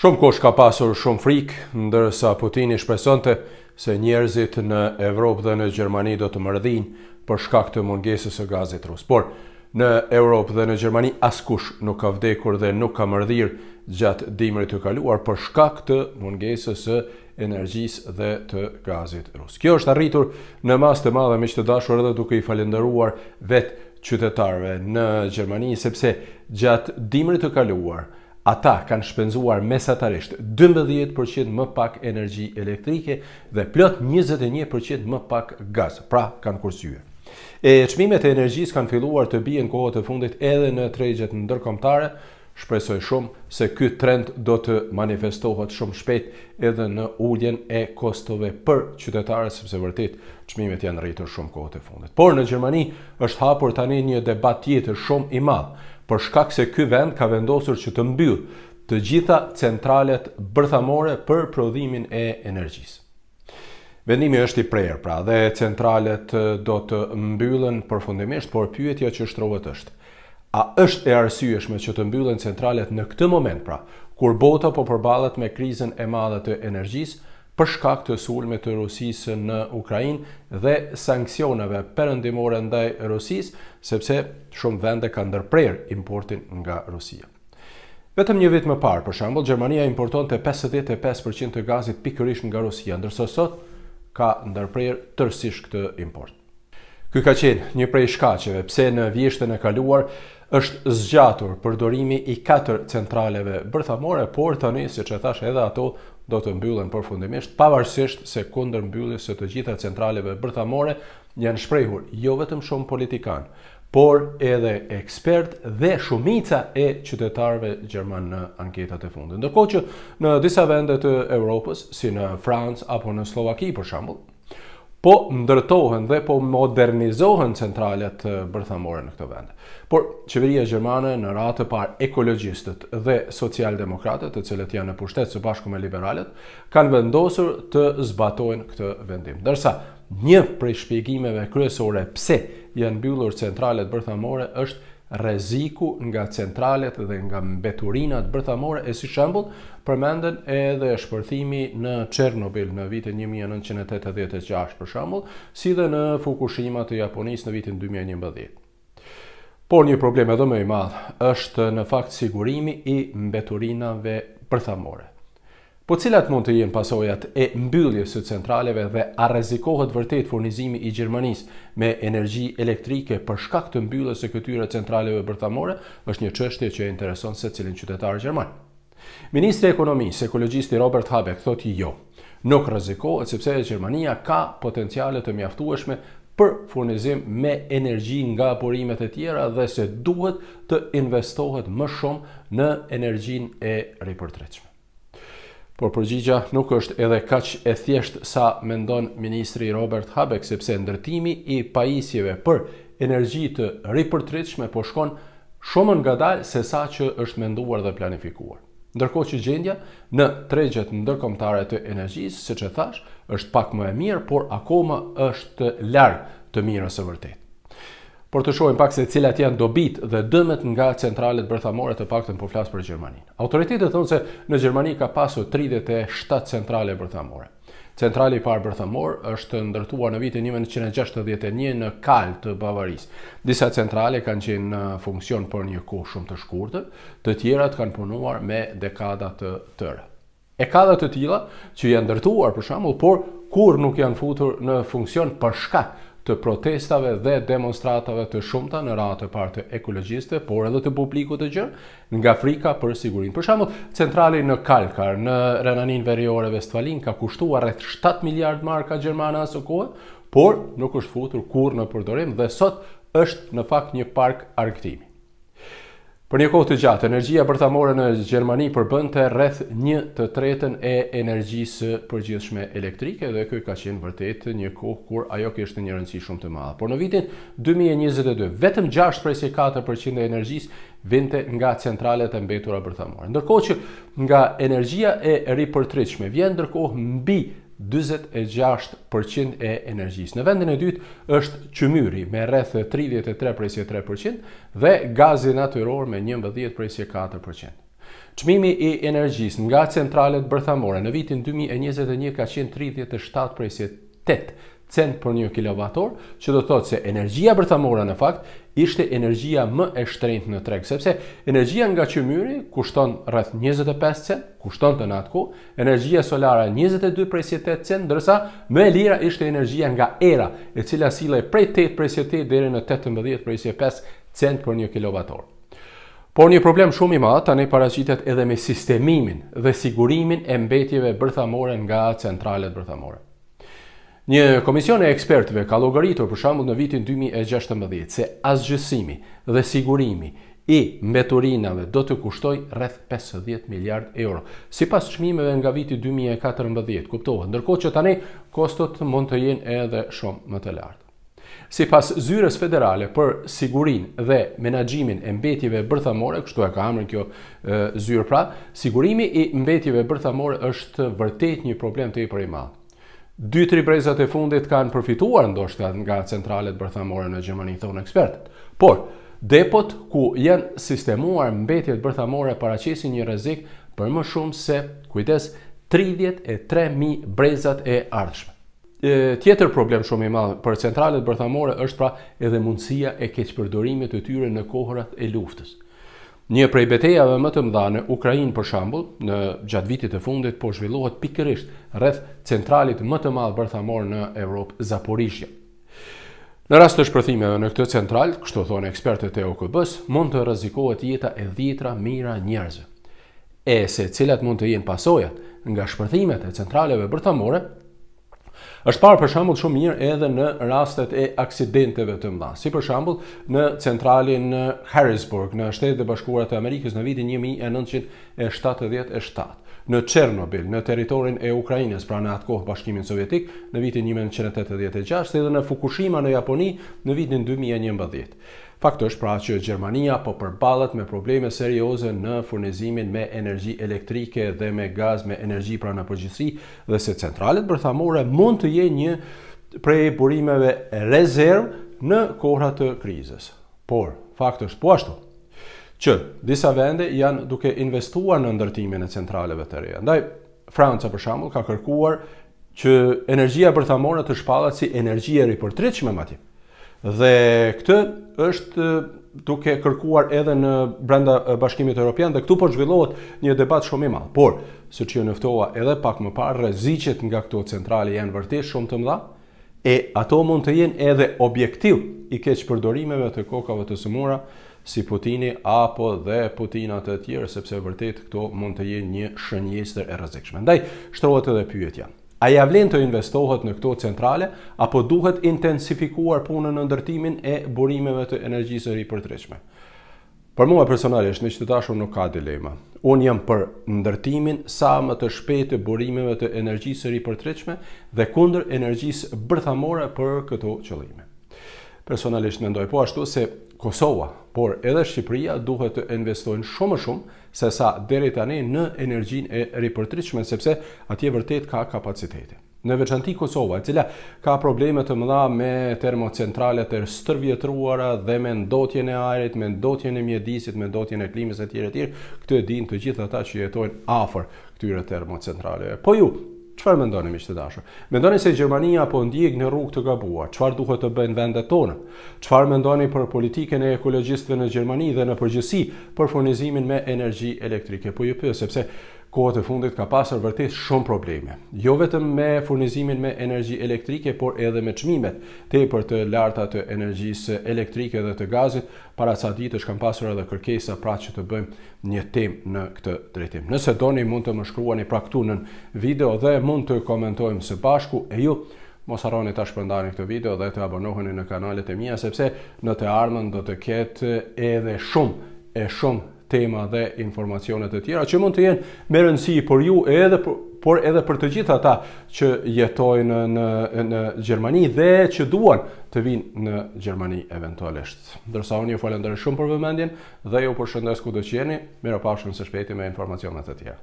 Shumë kosh ka pasur shumë frikë, ndërsa Putin i shpresonte se njerëzit në Evropë dhe në Gjermani do të mërdhin për shkak të mungesës e gazit rusë. Por, në Evropë dhe në Gjermani askush nuk ka vdekur dhe nuk ka mërdhir gjatë dimrit të kaluar për shkak të mungesës e energjis dhe të gazit rusë. Kjo është arritur në mas të madhe me që të dashur edhe duke i falenderuar vetë qytetarve në Gjermani, sepse gjatë dimrit të kaluar, ata kanë shpenzuar mesatarisht 12% më pak energji elektrike dhe plot 21% më pak gaz. Pra kanë kursyer. E çmimet e energjisë kanë filluar të bien kohët e fundit edhe në tregjet ndërkombëtare shpresoj shumë se ky trend do të manifestohet shumë shpejt edhe në uljen e kostove për qytetarët sepse vërtet çmimet janë rritur shumë kohët e fundit. Por në Gjermani është hapur tani një debat tjetër shumë i madh për shkak se ky vend ka vendosur që të mbyllë të gjitha centralet bërthamore për prodhimin e energjisë. Vendimi është i prerë, pra dhe centralet do të mbyllen përfundimisht, por pyetja që shtrohet është A është e arsyeshme që të mbyllen centralet në këtë moment pra, kur bota po përballet me krizën e madhe të energjisë për shkak të sulmit të Rusisë në Ukrainë dhe sanksioneve perëndimore ndaj Rusisë, sepse shumë vende kanë ndërprer importin nga Rusia. Vetëm një vit më parë, për shembull, Gjermania importonte 55% të gazit pikërisht nga Rusia, ndërsa sot ka ndërprer tërësisht këtë import. Ky ka qenë një prej shkaqeve pse në vjeshtën e kaluar është zgjatur përdorimi i katër centraleve bërthamore, por tani siç e thash edhe ato do të mbyllen përfundimisht, pavarësisht se kundër mbylljes së të gjitha centraleve bërthamore janë shprehur jo vetëm shumë politikan, por edhe ekspert dhe shumica e qytetarëve gjermanë në anketat e fundit. Ndërkohë që në disa vende të Evropës, si në Francë apo në Slovaki për shembull, po ndërtohen dhe po modernizohen centralet bërthamore në këto vende. Por, qeveria Gjermane në ratë të par ekologjistët dhe socialdemokratët, të cilët janë në pushtet së bashku me liberalet, kanë vendosur të zbatojnë këtë vendim. Dërsa, një prej shpjegimeve kryesore pse janë byllur centralet bërthamore është reziku nga centralet dhe nga mbeturinat bërthamore e si shambull përmenden edhe shpërthimi në Chernobyl në vitin 1986 për shambull si dhe në Fukushima të Japonis në vitin 2011. Por një problem edhe më i madhë është në fakt sigurimi i mbeturinave bërthamore. Po cilat mund të jenë pasojat e mbylljes së centraleve dhe a rrezikohet vërtet furnizimi i Gjermanisë me energji elektrike për shkak të mbylljes së këtyre centraleve bërthamore, është një çështje që intereson secilin qytetar gjerman. Ministri i Ekonomisë, ekologjisti Robert Habeck thotë jo. Nuk rrezikohet sepse Gjermania ka potenciale të mjaftueshme për furnizim me energji nga burimet e tjera dhe se duhet të investohet më shumë në energjin e ripërtreqme por përgjigja nuk është edhe kaq e thjeshtë sa mendon ministri Robert Habeck, sepse ndërtimi i pajisjeve për energji të ripërtritshme po shkon shumë nga dalë se sa që është menduar dhe planifikuar. Ndërkohë që gjendja në tregjet ndërkombëtare të energjisë, siç e thash, është pak më e mirë, por akoma është larg të mirës së vërtetë por të shohim pak se cilat janë dobit dhe dëmet nga centralet bërthamore të paktën po flas për Gjermaninë. Autoritetet thonë se në Gjermani ka pasur 37 centrale bërthamore. Centrali i parë bërthamor është ndërtuar në vitin 1961 në Kalë të Bavarisë. Disa centrale kanë qenë në funksion për një kohë shumë të shkurtër, të tjerat kanë punuar me dekada të tëra. E ka të tilla që janë ndërtuar për shembull, por kur nuk janë futur në funksion për shkak të protestave dhe demonstratave të shumta në radhë të parë të ekologjistëve, por edhe të publikut të gjërë, nga frika për sigurinë. Për shembull, centrali në Kalkar, në Renanin Veriore Vestfalin ka kushtuar rreth 7 miliard marka gjermana aso kohë, por nuk është futur kurrë në përdorim dhe sot është në fakt një park arktimi. Për një kohë të gjatë, energjia bërthamore në Gjermani përbën të rreth një të tretën e energjisë përgjithshme elektrike dhe kjo ka qenë vërtet një kohë kur ajo kështë një rëndësi shumë të madhë. Por në vitin 2022, vetëm 6,4% e energjisë vinte nga centralet e mbetura bërthamore. Ndërkohë që nga energjia e ri vjen ndërkohë mbi 46% e energjisë. Në vendin e dytë është qëmyri me rreth 33.3% dhe gazi natyror me 11.4%. Qmimi i energjisë nga centralet bërthamore në vitin 2021 ka qenë 37.8%, cent për një kilovator, që do të thotë se energjia bërthamora në fakt ishte energjia më e shtrenjtë në treg, sepse energjia nga qëmyri kushton rreth 25 cent, kushton të natku, energjia solara 22 prej cent, ndërsa më e lira ishte energjia nga era, e cila sile prej 8 prej dhere në 18 prej 5 cent për një kilovator. Por një problem shumë i madh tani paraqitet edhe me sistemimin dhe sigurimin e mbetjeve bërthamore nga centralet bërthamore. Një komision e ekspertëve ka llogaritur për shembull në vitin 2016 se asgjësimi dhe sigurimi i mbeturinave do të kushtoj rreth 50 miliard euro. Si pas shmimeve nga viti 2014, kuptohet, ndërko që tani kostot mund të jenë edhe shumë më të lartë. Si pas zyres federale për sigurin dhe menagjimin e mbetjive bërthamore, kështu e ka amrën kjo zyre pra, sigurimi i mbetjive bërthamore është vërtet një problem të i për i malë dy tri brezat e fundit kanë përfituar ndoshta nga centralet bërthamore në Gjermani thon ekspertët. Por depot ku janë sistemuar mbetjet bërthamore paraqesin një rrezik për më shumë se kujdes 33000 brezat e ardhshme. E, tjetër problem shumë i madh për centralet bërthamore është pra edhe mundësia e keqpërdorimit të tyre në kohërat e luftës. Një prej betejave më të mëdha në Ukrainë për shembull, në gjatë vitit të fundit po zhvillohet pikërisht rreth centralit më të madh bërthamor në Evropë, Zaporizhzhja. Në rast të shpërthimeve në këtë central, kështu thonë ekspertët e OKB-s, mund të rrezikohet jeta e dhjetra mijëra njerëzve. E se cilat mund të jenë pasojat nga shpërthimet e centraleve bërthamore, është parë për shembull shumë mirë edhe në rastet e aksidenteve të mëdha. Si për shembull në centralin në Harrisburg në Shtetet e Bashkuara të Amerikës në vitin 1977 në Chernobyl, në territorin e Ukrajinës, pra në atë kohë bashkimin sovjetik, në vitin 1986, se edhe në Fukushima në Japoni në vitin 2011. Fakt është pra që Gjermania po përballet me probleme serioze në furnizimin me energji elektrike dhe me gaz me energji pra në përgjithësi dhe se centralet bërthamore mund të jenë një prej burimeve rezerv në kohra të krizës. Por, fakt është po ashtu që disa vende janë duke investuar në ndërtimin e centraleve të reja. Ndaj, Franca për shambull ka kërkuar që energjia bërthamore të shpallat si energjia ripërtritshme më atje. Dhe këtë është duke kërkuar edhe në brenda Bashkimit Evropian dhe këtu po zhvillohet një debat shumë i madh. Por, siç që nëftoha edhe pak më parë, rreziqet nga këto centrale janë vërtet shumë të mëdha e ato mund të jenë edhe objektiv i keq përdorimeve të kokave të sëmura, si Putini apo dhe Putinat e tjerë, sepse vërtet këto mund të jenë një shënjester e rëzikshme. Ndaj, shtrohet edhe pyetja. A ja vlen të investohet në këto centrale, apo duhet intensifikuar punën në ndërtimin e burimeve të energjisë rri për Për mua personalisht, në që të tashur nuk ka dilema. Unë jam për ndërtimin sa më të shpetë burimeve të energjisë rri për dhe kunder energjisë bërthamore për këto qëllime. Personalisht mendoj po ashtu se Kosova, por edhe Shqipëria duhet të investojnë shumë më shumë se sa deri tani në energjinë e ripërtritshme sepse atje vërtet ka kapacitete. Në veçanti Kosova, e cila ka probleme të mëdha me termocentralet e stërvjetruara dhe me ndotjen e ajrit, me ndotjen e mjedisit, me ndotjen e klimës e tjere tjere, këtë e din të gjithë ata që jetojnë afer këtyre termocentraleve. Po ju, Çfarë mendoni miq të dashur? Mendoni se Gjermania po ndiej në rrugë të gabuar. Çfarë duhet të bëjnë vendet tona? Çfarë mendoni për politikën e ekologjistëve në Gjermani dhe në përgjithësi për furnizimin me energji elektrike? Po ju pyet sepse kohët e fundit ka pasur vërtet shumë probleme. Jo vetëm me furnizimin me energji elektrike, por edhe me çmimet, tepër të larta të energjisë elektrike dhe të gazit, para sa ditë është kanë pasur edhe kërkesa pra që të bëjmë një tem në këtë drejtim. Nëse doni mund të më shkruani pra këtu në video dhe mund të komentojmë së bashku e ju mos harroni ta shpërndani këtë video dhe të abonoheni në kanalet e mia sepse në të ardhmen do të ketë edhe shumë e shumë tema dhe informacionet e tjera që mund të jenë me rëndësi për ju edhe për, por edhe për të gjithë ata që jetojnë në, në, në Gjermani dhe që duan të vinë në Gjermani eventualisht. Dërsa unë ju falenderoj shumë për vëmendjen dhe ju përshëndes ku do të jeni, Mirupafshim së shpejti me informacionet e tjera.